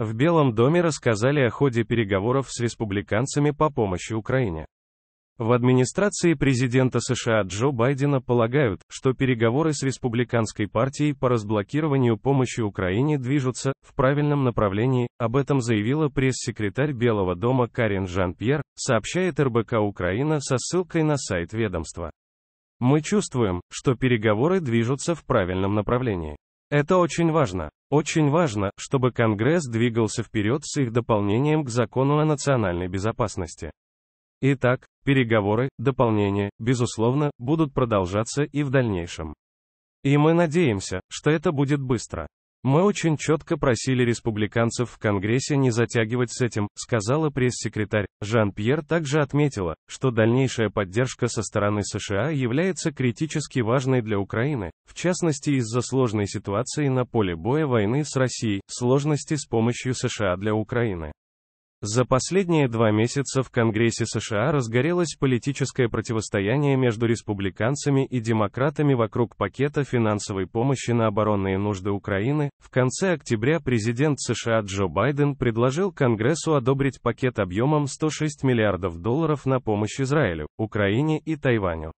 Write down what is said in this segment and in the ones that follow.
В Белом доме рассказали о ходе переговоров с республиканцами по помощи Украине. В администрации президента США Джо Байдена полагают, что переговоры с республиканской партией по разблокированию помощи Украине движутся в правильном направлении, об этом заявила пресс-секретарь Белого дома Карин Жан-Пьер, сообщает РБК Украина со ссылкой на сайт ведомства. Мы чувствуем, что переговоры движутся в правильном направлении. Это очень важно. Очень важно, чтобы Конгресс двигался вперед с их дополнением к закону о национальной безопасности. Итак, переговоры, дополнения, безусловно, будут продолжаться и в дальнейшем. И мы надеемся, что это будет быстро. Мы очень четко просили республиканцев в Конгрессе не затягивать с этим, сказала пресс-секретарь. Жан-Пьер также отметила, что дальнейшая поддержка со стороны США является критически важной для Украины, в частности из-за сложной ситуации на поле боя войны с Россией, сложности с помощью США для Украины. За последние два месяца в Конгрессе США разгорелось политическое противостояние между республиканцами и демократами вокруг пакета финансовой помощи на оборонные нужды Украины. В конце октября президент США Джо Байден предложил Конгрессу одобрить пакет объемом 106 миллиардов долларов на помощь Израилю, Украине и Тайваню.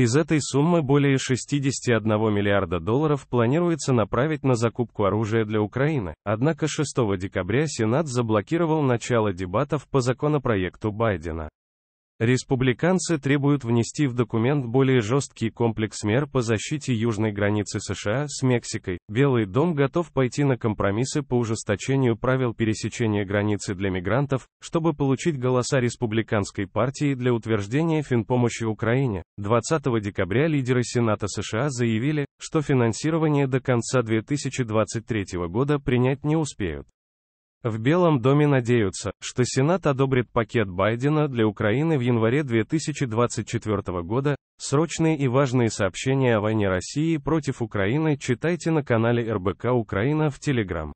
Из этой суммы более 61 миллиарда долларов планируется направить на закупку оружия для Украины. Однако 6 декабря Сенат заблокировал начало дебатов по законопроекту Байдена. Республиканцы требуют внести в документ более жесткий комплекс мер по защите южной границы США с Мексикой. Белый дом готов пойти на компромиссы по ужесточению правил пересечения границы для мигрантов, чтобы получить голоса республиканской партии для утверждения финпомощи Украине. 20 декабря лидеры Сената США заявили, что финансирование до конца 2023 года принять не успеют. В Белом доме надеются, что Сенат одобрит пакет Байдена для Украины в январе 2024 года. Срочные и важные сообщения о войне России против Украины читайте на канале РБК Украина в Телеграм.